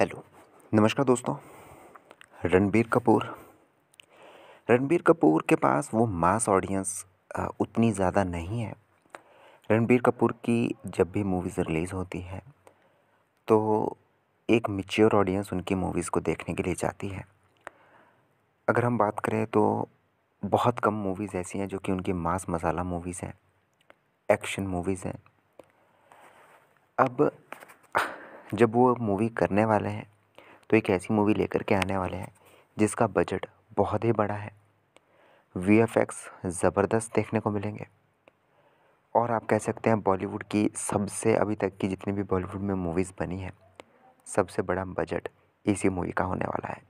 hello नमस्कार दोस्तों रणबीर कपूर रणबीर कपूर के पास वो मास ऑडियंस उतनी ज़्यादा नहीं है रणबीर कपूर की जब भी मूवीज़ रिलीज़ होती है तो एक मिच्योर ऑडियंस उनकी मूवीज़ को देखने के लिए जाती है अगर हम बात करें तो बहुत कम मूवीज़ ऐसी हैं जो कि उनकी मास मसाला मूवीज़ हैं एक्शन मूवीज़ हैं अब जब वो मूवी करने वाले हैं तो एक ऐसी मूवी लेकर के आने वाले हैं जिसका बजट बहुत ही बड़ा है वी एफ एक्स ज़बरदस्त देखने को मिलेंगे और आप कह सकते हैं बॉलीवुड की सबसे अभी तक की जितनी भी बॉलीवुड में मूवीज़ बनी है सबसे बड़ा बजट इसी मूवी का होने वाला है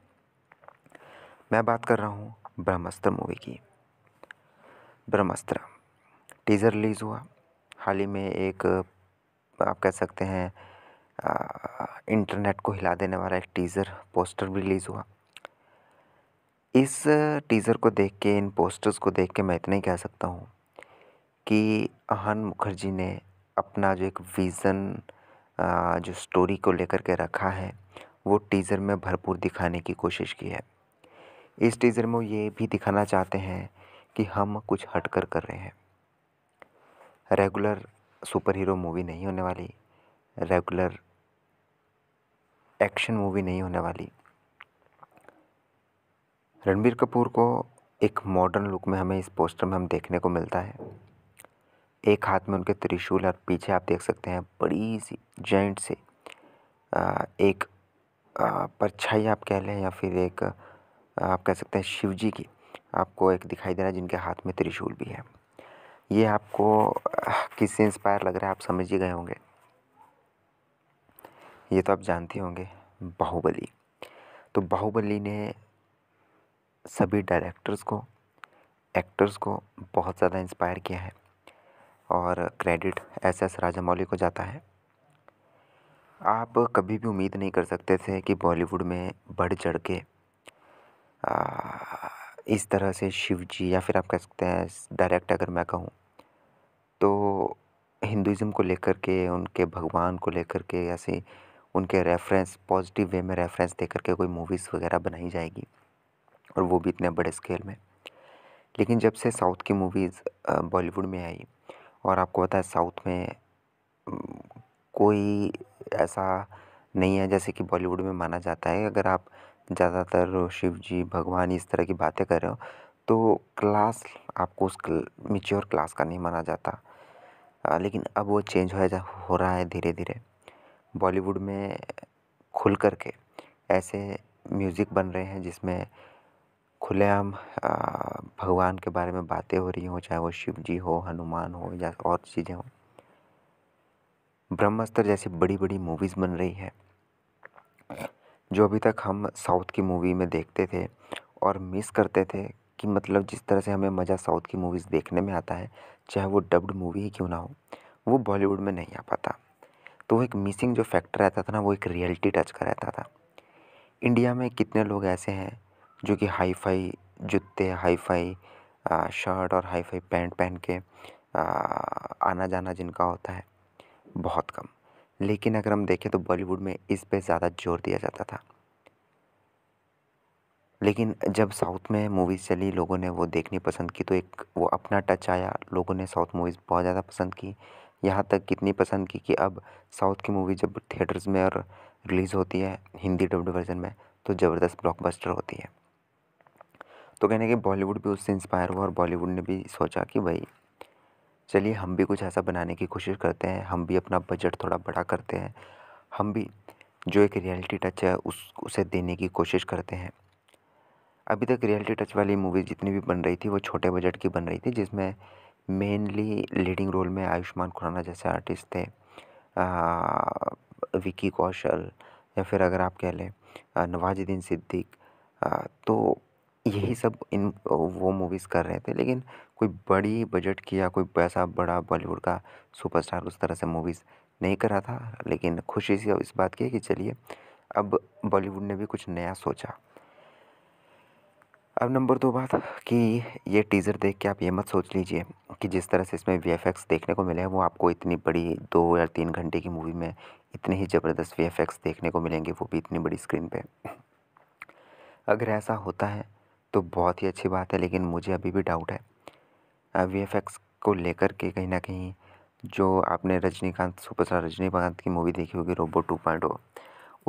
मैं बात कर रहा हूँ ब्रह्मास्त्र मूवी की ब्रह्मास्त्र टीज़र रिलीज़ हुआ हाल ही में एक आप कह सकते हैं इंटरनेट को हिला देने वाला एक टीज़र पोस्टर भी रिलीज़ हुआ इस टीज़र को देख के इन पोस्टर्स को देख के मैं इतना ही कह सकता हूँ कि अहन मुखर्जी ने अपना जो एक विज़न जो स्टोरी को लेकर के रखा है वो टीज़र में भरपूर दिखाने की कोशिश की है इस टीज़र में वो ये भी दिखाना चाहते हैं कि हम कुछ हट कर कर रहे हैं रेगुलर सुपर हीरो मूवी नहीं होने वाली रेगुलर एक्शन मूवी नहीं होने वाली रणबीर कपूर को एक मॉडर्न लुक में हमें इस पोस्टर में हम देखने को मिलता है एक हाथ में उनके त्रिशूल और पीछे आप देख सकते हैं बड़ी सी जॉइंट से एक परछाई आप कह लें या फिर एक आप कह सकते हैं शिव जी की आपको एक दिखाई दे रहा है जिनके हाथ में त्रिशूल भी है ये आपको किससे इंस्पायर लग रहा है आप समझ ही गए होंगे ये तो आप जानते होंगे बाहुबली तो बाहुबली ने सभी डायरेक्टर्स को एक्टर्स को बहुत ज़्यादा इंस्पायर किया है और क्रेडिट एस एस राजामौली को जाता है आप कभी भी उम्मीद नहीं कर सकते थे कि बॉलीवुड में बढ़ चढ़ के इस तरह से शिव जी या फिर आप कह सकते हैं डायरेक्ट अगर मैं कहूँ तो हिंदुज़म को लेकर के उनके भगवान को लेकर के ऐसे उनके रेफरेंस पॉजिटिव वे में रेफरेंस दे करके कोई मूवीज़ वगैरह बनाई जाएगी और वो भी इतने बड़े स्केल में लेकिन जब से साउथ की मूवीज़ बॉलीवुड में आई और आपको पता है साउथ में कोई ऐसा नहीं है जैसे कि बॉलीवुड में माना जाता है अगर आप ज़्यादातर शिव जी भगवान इस तरह की बातें कर रहे हो तो क्लास आपको उस मिच्योर क्लास का नहीं माना जाता लेकिन अब वो चेंज हो जा हो रहा है धीरे धीरे बॉलीवुड में खुल कर के ऐसे म्यूज़िक बन रहे हैं जिसमें खुलेआम भगवान के बारे में बातें हो रही हों चाहे वो शिव जी हो हनुमान हो या और चीज़ें हों ब्रह्मास्त्र जैसी बड़ी बड़ी मूवीज़ बन रही है जो अभी तक हम साउथ की मूवी में देखते थे और मिस करते थे कि मतलब जिस तरह से हमें मज़ा साउथ की मूवीज़ देखने में आता है चाहे वो डब्ड मूवी ही क्यों ना हो वो बॉलीवुड में नहीं आ पाता तो वो एक मिसिंग जो फैक्टर रहता था ना वो एक रियलिटी टच का रहता था इंडिया में कितने लोग ऐसे हैं जो कि हाई फाई जूते हाई फाई शर्ट और हाई फाई पैंट पहन के आ, आना जाना जिनका होता है बहुत कम लेकिन अगर हम देखें तो बॉलीवुड में इस पे ज़्यादा जोर दिया जाता था लेकिन जब साउथ में मूवीज़ चली लोगों ने वो देखनी पसंद की तो एक वो अपना टच आया लोगों ने साउथ मूवीज़ बहुत ज़्यादा पसंद की यहाँ तक कितनी पसंद की कि अब साउथ की मूवी जब थिएटर्स में और रिलीज़ होती है हिंदी डब्ड वर्ज़न में तो ज़बरदस्त ब्लॉकबस्टर होती है तो कहने के बॉलीवुड भी उससे इंस्पायर हुआ और बॉलीवुड ने भी सोचा कि भाई चलिए हम भी कुछ ऐसा बनाने की कोशिश करते हैं हम भी अपना बजट थोड़ा बड़ा करते हैं हम भी जो एक रियलिटी टच है उस उसे देने की कोशिश करते हैं अभी तक रियलिटी टच वाली मूवीज़ जितनी भी बन रही थी वो छोटे बजट की बन रही थी जिसमें मेनली लीडिंग रोल में आयुष्मान खुराना जैसे आर्टिस्ट थे विकी कौशल या फिर अगर आप कह लें नवाजुद्दीन सिद्दीक तो यही सब इन वो मूवीज़ कर रहे थे लेकिन कोई बड़ी बजट की या कोई पैसा बड़ा बॉलीवुड का सुपरस्टार उस तरह से मूवीज़ नहीं करा था लेकिन खुशी सी इस बात की है कि चलिए अब बॉलीवुड ने भी कुछ नया सोचा अब नंबर दो बात कि ये टीज़र देख के आप ये मत सोच लीजिए कि जिस तरह से इसमें वी देखने को मिले हैं वो आपको इतनी बड़ी दो या तीन घंटे की मूवी में इतने ही ज़बरदस्त वी देखने को मिलेंगे वो भी इतनी बड़ी स्क्रीन पर अगर ऐसा होता है तो बहुत ही अच्छी बात है लेकिन मुझे अभी भी डाउट है वी को लेकर के कहीं ना कहीं जो आपने रजनीकांत सुपरस्टार रजनीकांत की मूवी देखी होगी रोबो टू पॉइंट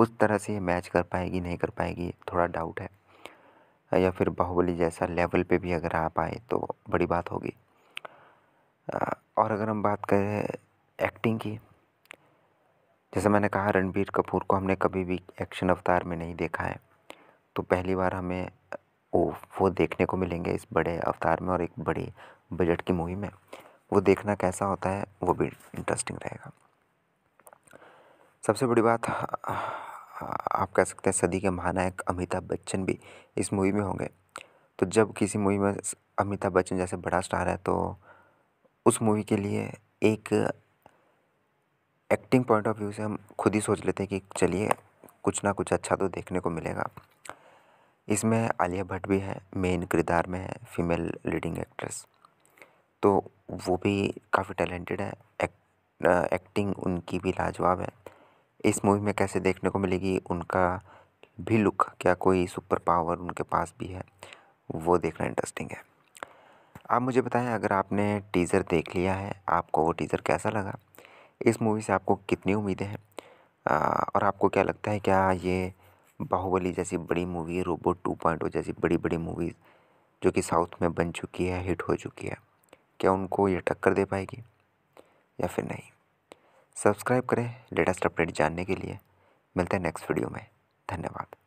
उस तरह से ये मैच कर पाएगी नहीं कर पाएगी थोड़ा डाउट है या फिर बाहुबली जैसा लेवल पे भी अगर आप आए तो बड़ी बात होगी और अगर हम बात करें एक्टिंग की जैसे मैंने कहा रणबीर कपूर को हमने कभी भी एक्शन अवतार में नहीं देखा है तो पहली बार हमें वो वो देखने को मिलेंगे इस बड़े अवतार में और एक बड़ी बजट की मूवी में वो देखना कैसा होता है वो भी इंटरेस्टिंग रहेगा सबसे बड़ी बात आप कह सकते हैं सदी के महानायक अमिताभ बच्चन भी इस मूवी में होंगे तो जब किसी मूवी में अमिताभ बच्चन जैसे बड़ा स्टार है तो उस मूवी के लिए एक एक्टिंग पॉइंट ऑफ व्यू से हम खुद ही सोच लेते हैं कि चलिए कुछ ना कुछ अच्छा तो देखने को मिलेगा इसमें आलिया भट्ट भी है मेन किरदार में है फीमेल लीडिंग एक्ट्रेस तो वो भी काफ़ी टैलेंटेड है एक, एक्टिंग उनकी भी लाजवाब है इस मूवी में कैसे देखने को मिलेगी उनका भी लुक क्या कोई सुपर पावर उनके पास भी है वो देखना इंटरेस्टिंग है आप मुझे बताएं अगर आपने टीज़र देख लिया है आपको वो टीज़र कैसा लगा इस मूवी से आपको कितनी उम्मीदें हैं और आपको क्या लगता है क्या ये बाहुबली जैसी बड़ी मूवी रोबोट टू पॉइंट जैसी बड़ी बड़ी मूवीज़ जो कि साउथ में बन चुकी है हिट हो चुकी है क्या उनको ये टक्कर दे पाएगी या फिर नहीं सब्सक्राइब करें लेटेस्ट अपडेट जानने के लिए मिलते हैं नेक्स्ट वीडियो में धन्यवाद